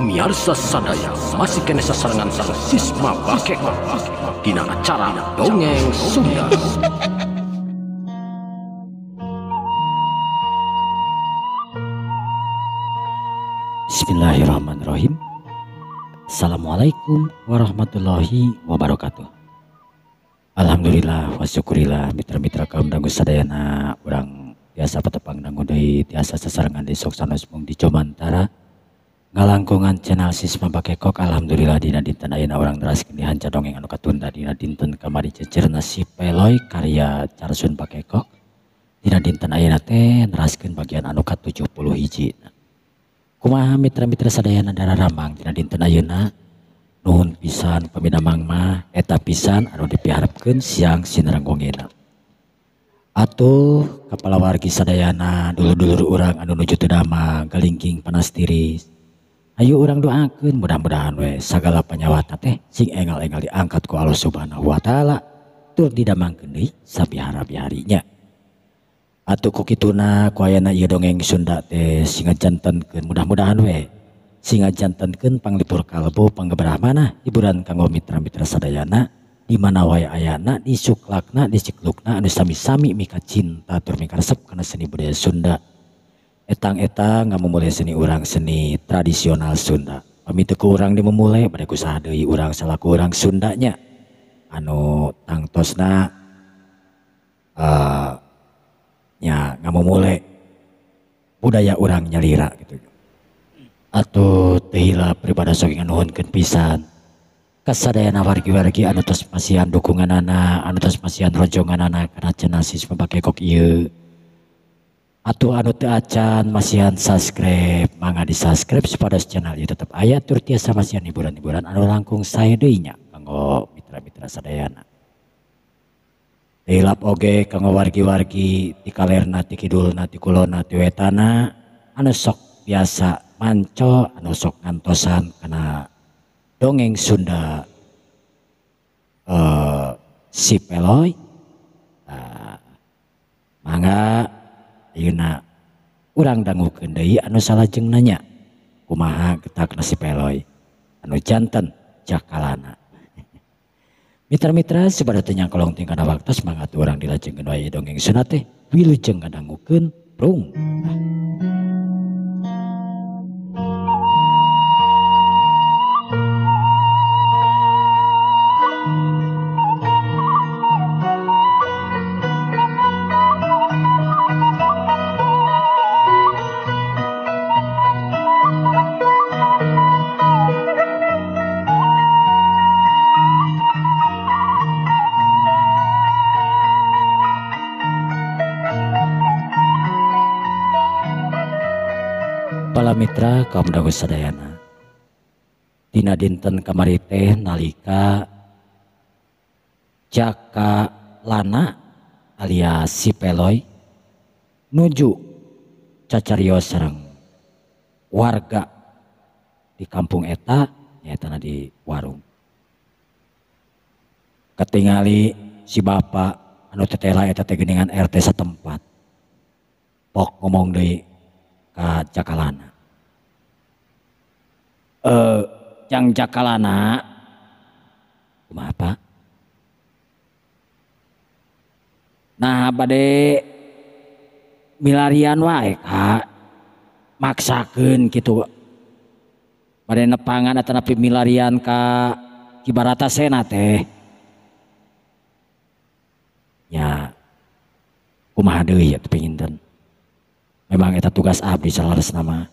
miarsa sadaya masih kena sasarangan sang sisma bakek dina acara dongeng Sunda. Bismillahirrahmanirrahim. Assalamualaikum warahmatullahi wabarakatuh. Alhamdulillah wa syukurillah mitra-mitra kaum dangu sadayana orang biasa petepang dangu dari tiasa sasarangan di Soksana Sumung di Jomantara ngalangkungan channel sisma pakai kok alhamdulillah dina ditandainya orang deras kini hanca dongeng anu katunda dina dinten kamari cecer nasi peloy karya carsun pakai kok dina dinten ayeuna teh neraskeun bagian anu ka 70 hiji kumaha mitra-mitra sadayana darah ramang dina dinten ayeuna nuhun pisan peminamang mangma eta pisan anu dipiharapkeun siang sinerenggongena atuh kepala wargi sadayana dulu-dulur orang anu nuju teu damang galingking panas tiris Ayu urang doa ke mudah-mudahan wee sagala penyawatan teh sing engal en di angkatku Allah subhanahu Wa ta'ala tuh diamang geni saphara biharinya atuh kuki tunaak dongeng sunda de singa jantan keun mudah-mudahan wee singa jantan keun pang lipur kalebu penggebra mana burauran kanggo mitra-mira sadayana di mana wa ayana nih suklakna disiklukna ansami-sami mika cinta tur karsep karena seni bud sunda ke etang etang nggak memulai seni urang seni tradisional Sunda kami teku orang di memulai pada sadai urang salaku orang Sundanya anu tangtosna uh, eh, ya nggak mulai budaya orang nyalira gitu atau tehila pribadi sokingan nuhunkeun pisan kasadayana wargi-wargi anu tos pasian dukungan anak anu tos pasian rojongan anak karena cenasis memakai kok ieu atau anu teu acan masihan subscribe, mangga di subscribe supaya channel ieu tetep aya tur tiasa masihan hiburan-hiburan anu langkung saya deui nya kanggo mitra-mitra sadayana. Hilap oge kanggo wargi-wargi di kalerna di kidulna di kulona di wetana anu sok biasa manco anu sok ngantosan kana dongeng Sunda eh uh, si peloy. uh, mangga urang dangu anujeng nanya Umaha getak nasi peloi anu jantan jakalana miter-mira sebagainyang kolong ting ada waktu semangat orang dilajeng dongeng senngnguung mitra kaum dagu sadayana. Dina dinten kamari teh nalika Jaka Lana alias si Peloy nuju cacario sarang warga di kampung eta ya tanah di warung. Ketingali si bapak anu tetela eta teh RT setempat. Pok ngomong deui ka Jakalana. Eh, gkalana nah badai milarian wamak gitu bad nepangan atau tapi milarian ka iba yain memang kita tugas habis salah nama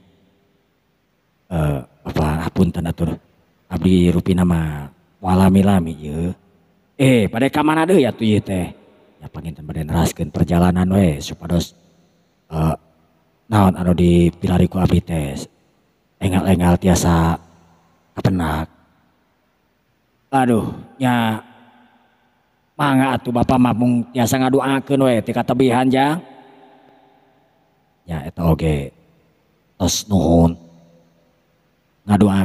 eh, apa apun atur abdi rupina mah walami-lami eh pada ka mana ya atuh ya teh ya panginten bade neraskeun perjalanan we supados eh, naon anu di pilariku abdi teh engal-engal tiasa kapenak aduh nya mangga atuh bapak mabung tiasa ngadoakeun we tika tebihan jang ya oke oge tos nuhun ana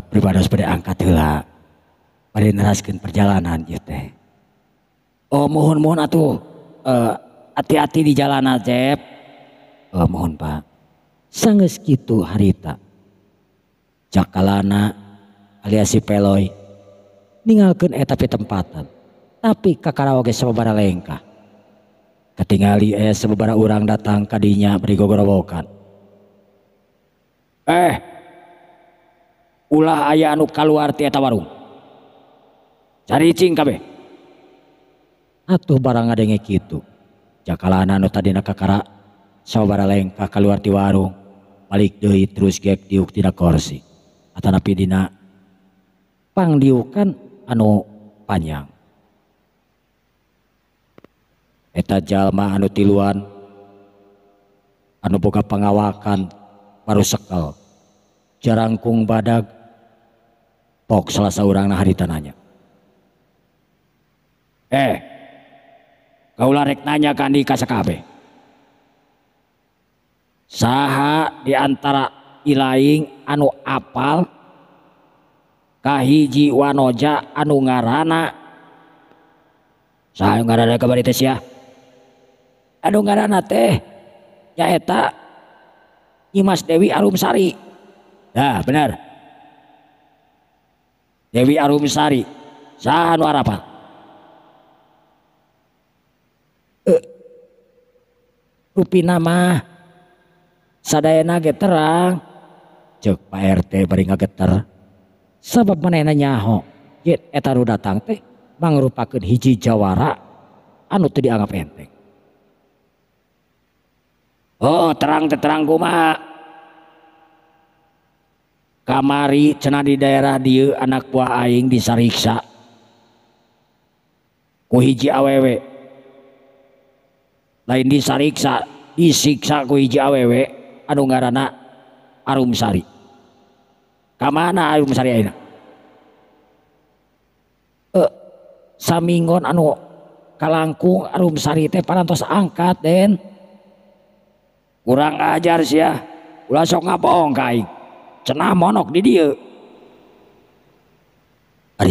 pribadiped angka perjalanan teh Oh mohon-mohonuh eh, hati-hati di jalananb eh, mohon Pak sang gitu haritakalana aliaasi meninggal tapi tempatan tapi kakarawaggesaudara lengka tinggali eh sebebara urang datang tadinya berigo gowokan eh, u aya an kal warung atuh barang gitukala tadi le kal warungit terusk diuk tidak korsi pang diukan anu panjang jalma anu tilan anu buka pengawakan baru sekal jarang kuung badak salahasa orang naha di tananya eh kaulah reknanya kan saha diantara langing anu apal kahiji wanoja anu ngarana kepada Anu ngaranna teh nyaeta Nyimas Dewi Arum Sari, Nah, benar. Dewi Arumsari. Saha anu harapan? Uh, e, rupi nama sadayana ge terang. Cek Pak RT bari ngageter. Sebab manehna nyaho. Ye eta datang teh mangrupakeun hiji jawara anu teu dianggap enteng. Oh, terang ter kamari cena di daerah di anak tuaing disarriksa awe lain dissa isik ku awe an ngaranak arumsari samgon anu kalangung arumsari para angkat den ajar sih langsung nga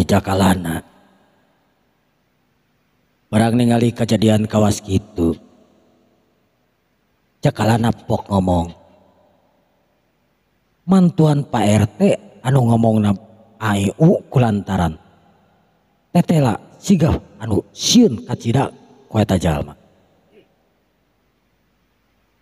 cekalana Hai barang ningali kejadian kawas gitu cakalana ngomong manan Pak RT anu ngomong nalantaran an ko Jalma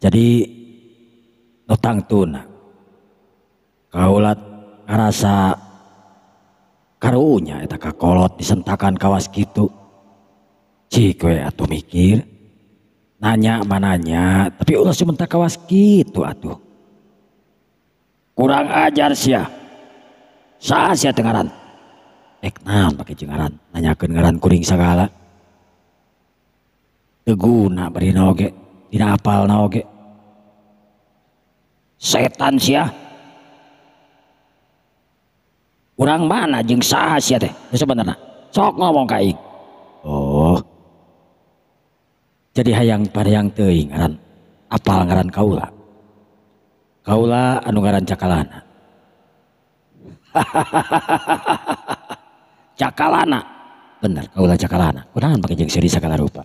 jadi notang tuna kaulat karasa karunya eta kakolot disentakan kawas gitu cikwe atau mikir nanya mananya tapi ulah mentak kawas gitu atuh kurang ajar sia saat sia tengaran ek naon pakai jengaran, nanyakeun ngaran kuring sagala teguna bari oge setan orang mana je sahsia bisak ngomong oh. jadi hay yang pada yang te apal ngaran kaula Kaula anran cakalana ha cakalana benerkalana kurang pakai ser rupa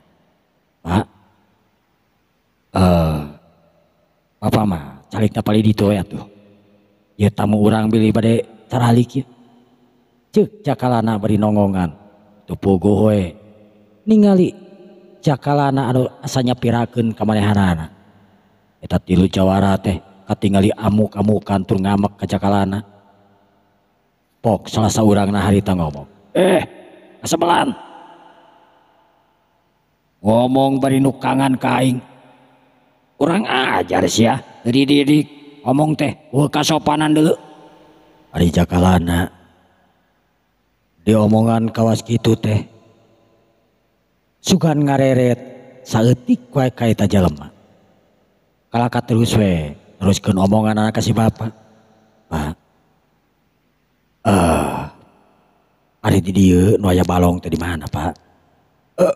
hai ah. papa eh, mah cari kapali di tuh ya tamu orangrang beli bad carakalana beri noongogan goho ningali cakalana anu asanya piraken kamhanana tilu cawara teh katating amu kamu kan tur ngamak kecakalana Haipok salah satu orangrangna harita ngomong eh asa pela punya ngomong bari eh, nu kanggan kaing kurang aja jadi diri omng teh dia omongan kawas teh suka ngareretit terus keomongan anak kasih bapak balong tadi mana Pak eh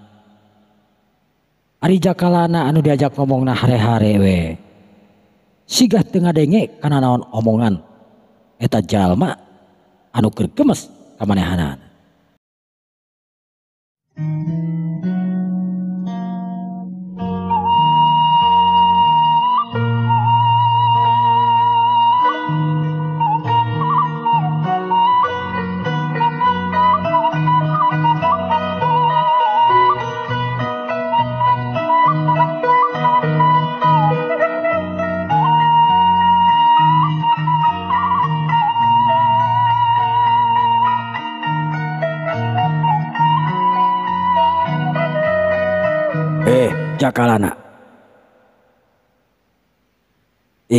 An jakalana anu diajak ngomong na reharewe sigah tengah denge kana naon omongan eta jalma anu kerkemes kamanehanan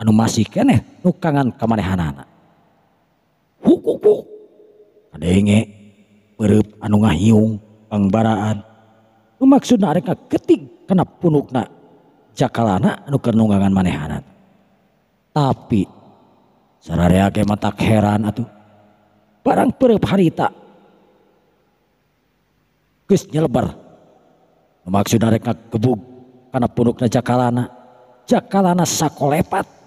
anu masih keneh nukangan kamanehanana ada adenge berup anu ngahiung pangbaraan nu maksudna ketik kena punuk na jakalana anu keur nunggangan manehanana tapi sararea ke matak heran atuh barang berup harita kus nyelebar maksudna mereka kebug punuk punuknya jakalana jakalana sakolepat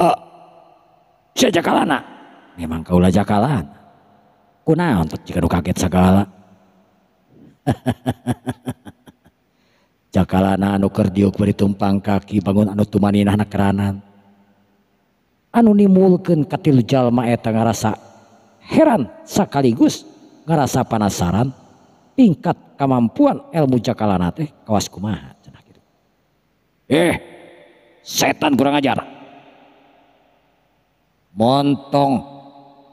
Hai eh, sayakalana memang kaulah jaalan kuna untuk jika kaget segala ha jakalana anukerdiuk betumpang kaki bangun anuman anakan Hai anuniulken katiljallmangerasa heran sekaligusngerasa panasaran tingkat kemampuan ilmu jakalana teh Kawaskuma eh setan kurang ajaran monng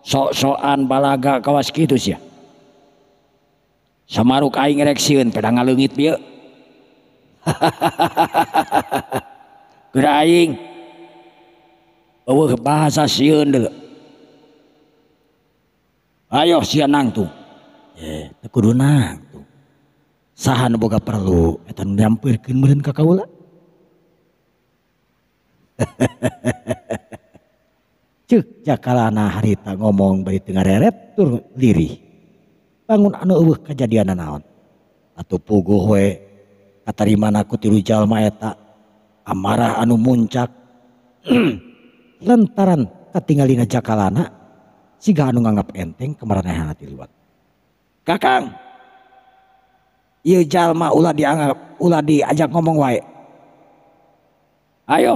sok-soan balaga kawaskis ya samaukaing reksiun pedanglunggit pi haing ayo si na sahan perlupir ka kaula jakalana hariita ngomong turun diri bangun anu uhuh kejadianan awan atau pu kata mana tijaleta amarah anu muncak lentaranting jakalana si anu ngaanggap enteng kejal dianggap diajak ngomong wa ayo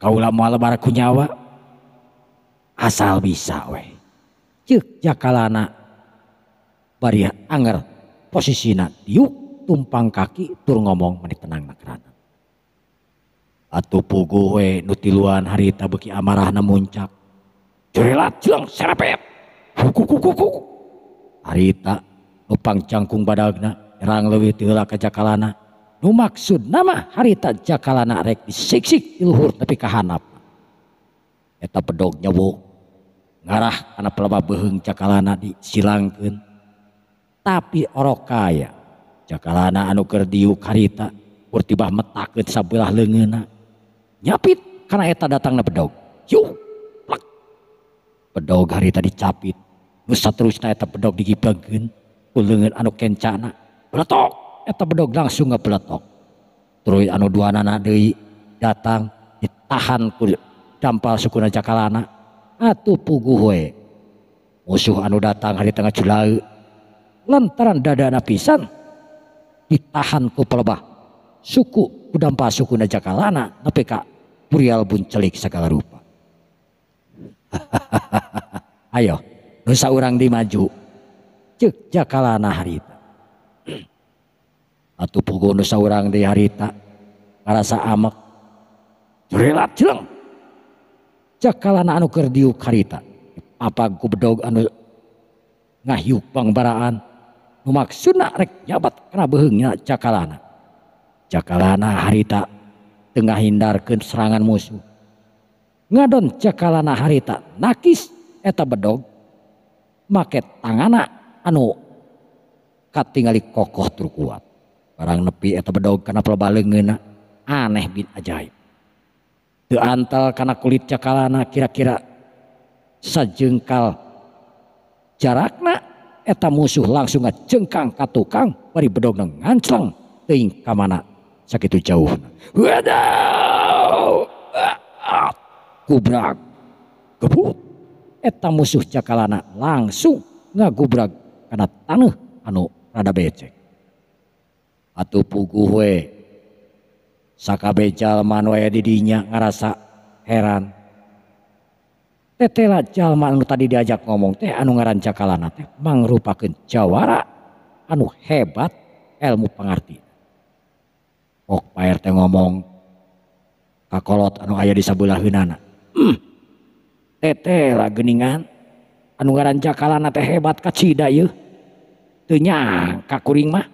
Kh kaubarku nyawa asal bisa we anger posisinan diuk tumpang kaki tur ngomong menit tenang nauhtilan harita amarahna muncak lupang cangkung padaangkalana maksud nama harita jakalanarek siksi ilhur tapi kehanaeta pedonya ngarah anakapa Be cakalana diilken tapi orang kaya jakalana anu kerdiu karita tibatiba metakutlah lengen nyapit karena datanglah pe hariitadicapit terusnyado le anu kencanaok eta bedog langsung ngepeletok terus anu dua anak deui datang ditahan ku dampal sukuna cakalana atuh puguh we musuh anu datang hari tengah julai lantaran dada pisan ditahan ku pelebah suku ku dampal sukuna cakalana tapi kak burial buncelik segala rupa ayo nusa orang dimaju cek jakalana harita pu orang di harita akalana anu apadopangan memaksudrekbatkalanakalana harita Ten hindar ke serangan musuh ngadon cakalana harita naiseta bedo make tangan anu Kat tinggal kokoh terkuat kal nepieta bedo karena aneh ajaib diantal karena kulit cakalana kira-kira sejengkal jana etam musuh langsung cengkang tukang sakit jauh musuh cakalana langsung nggak gubrag karena tanuh anu ada becekk sakajal didinya ngaasa heran tadi diajak ngomong teh anu ngaran cakalagruak Jawara anu hebat ilmu pengartti ngomong kakolot anu aya dilahanaan hmm, anu ngaran cakalana hebat kanya kakuringmah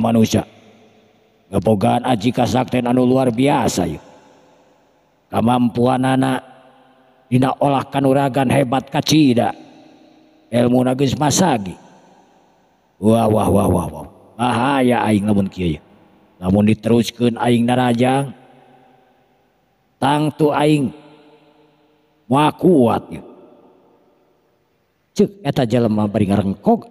manusia kepogaan aji kassak anu luar biasa y kemampuan anak olahkan nurgan hebat kacita ilmuis namun na tangingat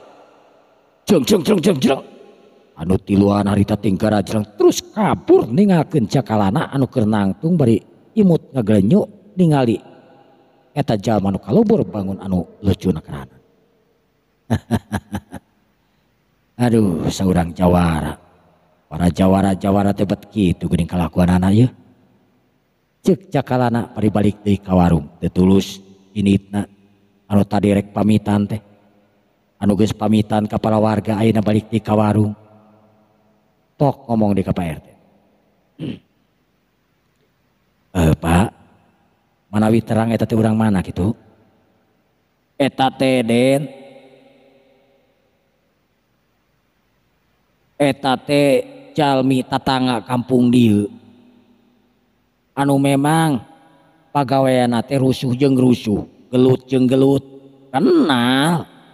tingkara terus kaburkala anutungmutbur bangun anucu Aduh seorang Jawara para Jawarajawara tebetbalikulu inik pamitan teh Kar nuges pamitan kepala warga air na balik diung to ngomong K eh, manawi terang mana kampung anu memang pagawaianuh jeuh gelut jenggelut ke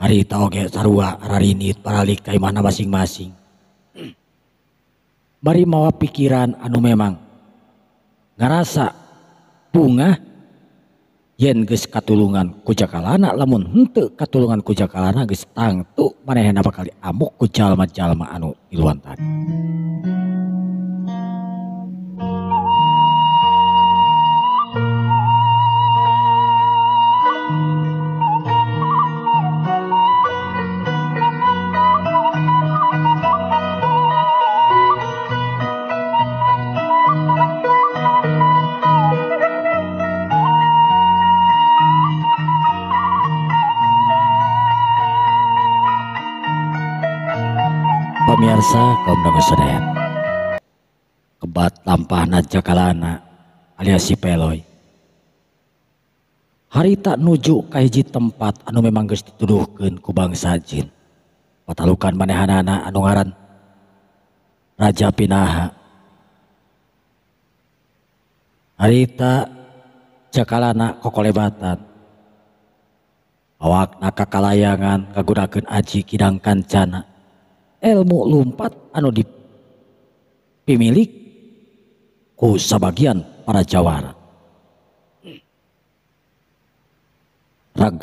tauini mana masing-masing barimawa pikiran anu memangngerasa bunga yenenge katulungan kucakalana lamun untuk katulungan kucakalana man kali amuk anuwan tadi pemirsa kaum nama sedaya. Kebat lampah najakalana, alias si peloy. Hari tak nuju kaiji tempat anu memang geus dituduhkeun ku bangsa jin. Patalukan manehanana anu ngaran Raja Pinaha. Hari tak jakalana kokolebatan. Awakna kakalayangan kagunakeun aji kidang kancana mu lumpat anmilik ku seba para Jawa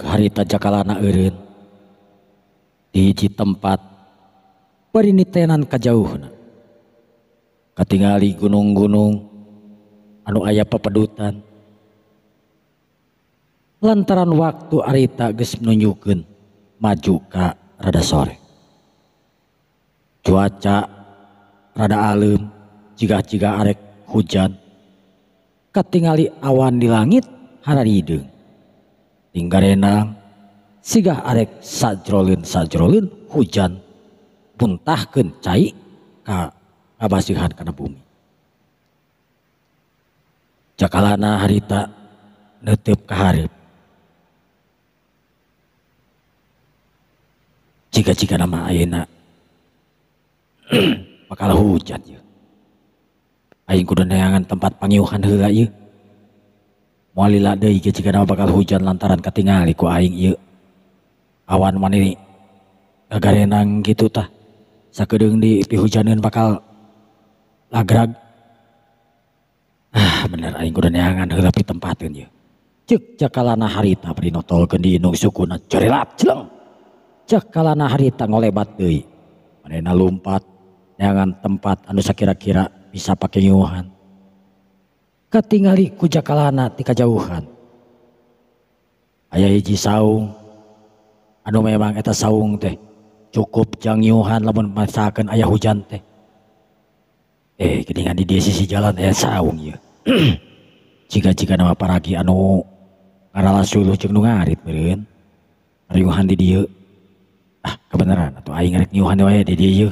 harikala diji tempat perinitenan ke jauh ketingali gunung-gunung anu ayah pepedutan lantaran waktu Arita maju Ka rada Sore cuaca rada alem jika-jika arek hujan ketingali awan di langit hari hidung renang, sigah arek sajrolin sajrolin hujan puntah cai ka abasihan kena bumi cakalana harita netep keharip, jika-jika nama ayeuna bakal hujan ya. Aing kudu neangan tempat pangiuhan heula ya. ieu. Moal lila deui ge jika nama bakal hujan lantaran katingali ku aing ieu. Ya. Awan mani gagarenang kitu tah. Sakeudeung di pihujaneun bakal lagrag. Ah bener aing kudu neangan heula pi tempatkeun ieu. Ya. Cek cakalana harita beri notolkeun di indung sukuna cerelat celeng. Cek kalana harita ngolebat deui. Manehna lumpat dengan tempat anu sakira-kira bisa pakai nyuhan. Katingali kujakalana di kejauhan. Ayah hiji saung, anu memang eta saung teh cukup jang nyuhan lamun masakan ayah hujan teh. Eh, keningan di dia sisi jalan eh saung ya. Jika-jika nama paragi anu ngarala suluh jeung nungarit meren. Riuhan di dia. Ah, kebenaran atau ayah ngarek nyuhan di dia ya.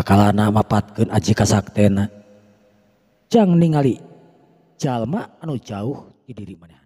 punya ka nama pat Aji Kana ningali chalma anu jauh di diri mana